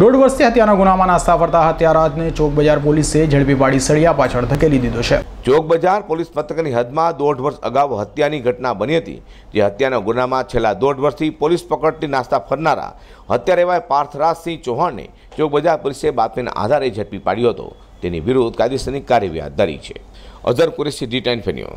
દોઢ વર્ષથી હત્યાના ગુનામાં નાસ્તા ફરતા હત્યારાને ચોક બજાર પોલીસે ઝડપી પાડી સળિયા પાછળ ધકેલી દીધો છે ચોક બજાર પોલીસ મથકની હદમાં દોઢ વર્ષ અગાઉ હત્યાની ઘટના બની હતી જે હત્યાના ગુનામાં છેલ્લા દોઢ વર્ષથી પોલીસ પકડતી નાસ્તા ફરનારા હત્યા રેવાય પાર્થરાજસિંહ ચૌહાણને ચોક બજાર પોલીસે બાતમીના આધારે ઝડપી પાડ્યો હતો તેની વિરુદ્ધ કાયદેસરની કાર્યવાહી હાથ ધરી છે અઝર કુરેશી ડી ટાઈન